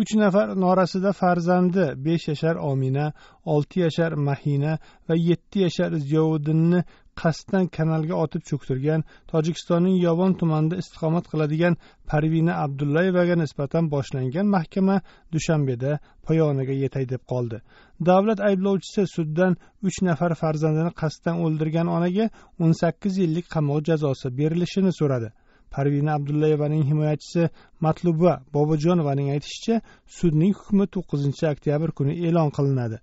uch nafar norasida farzandi besh yashar omina olti yashar mahina va yetti yashar ziyovuddinni qasddan kanalga otib cho'ktirgan tojikistonning yovon tumanida istiqomat qiladigan parvina abdullayevaga nisbatan boshlangan mahkama dushanbeda poyoniga yetay deb qoldi davlat ayblovchisi suddan uch nafar farzandini qasddan o'ldirgan onaga o'n sakkiz yillik qamoq jazosi berilishini so'radi parvina abdullayevaning himoyachisi matluba bobojonovaning aytishicha sudning hukmi to'qqizinchi oktyabr kuni e'lon qilinadi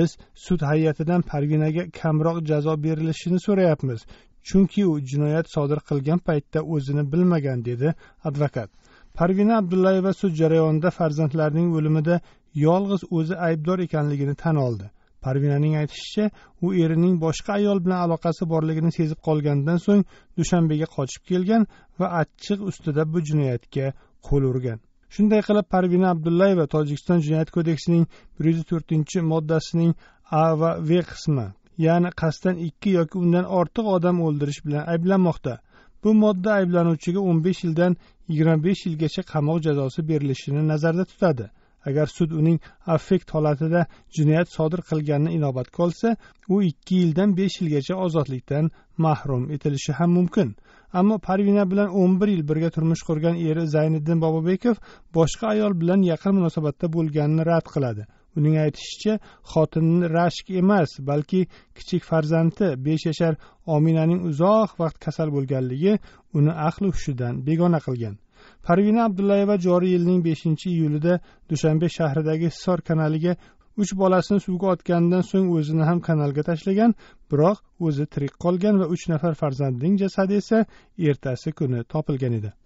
biz sud hay'atidan parvinaga kamroq jazo berilishini so'rayapmiz chunki u jinoyat sodir qilgan paytda o'zini bilmagan dedi advokat parvina abdullayeva sud jarayonida farzandlarining o'limida yolg'iz o'zi aybdor ekanligini tan oldi parvinaning aytishicha u erining boshqa ayol bilan aloqasi borligini sezib qolganidan so'ng dushanbega qochib kelgan va achchiq ustida bu jinoyatga qo'l urgan shunday qilib parvina abdullayeva tojikiston jinoyat kodeksining bir yuz to'rtinchi moddasining a va v qismi ya'ni qasddan ikki yoki undan ortiq odam o'ldirish bilan ayblanmoqda bu modda ayblanuvchiga o'n besh yildan yigirma besh yilgacha qamoq jazosi berilishini nazarda tutadi agar sud uning affekt holatida jinoyat sodir qilganini inobatga olsa u ikki yildan besh yilgacha ozodlikdan mahrum etilishi ham mumkin ammo parvina bilan o'n bir yil birga turmush qurgan eri zayniddin bobobekov boshqa ayol bilan yaqin munosabatda bo'lganini rad qiladi uning aytishicha xotinini rashk emas balki kichik farzandi besh yashar ominaning uzoq vaqt kasal bo'lganligi uni aqli hushidan begona qilgan parvina abdullayeva joriy yilning beshinchi iyulida dushanbe shahridagi hisor kanaliga uch bolasini suvga otganidan so'ng o'zini ham kanalga tashlagan biroq o'zi tirik qolgan va uch nafar farzandining jasadi esa ertasi kuni topilgan edi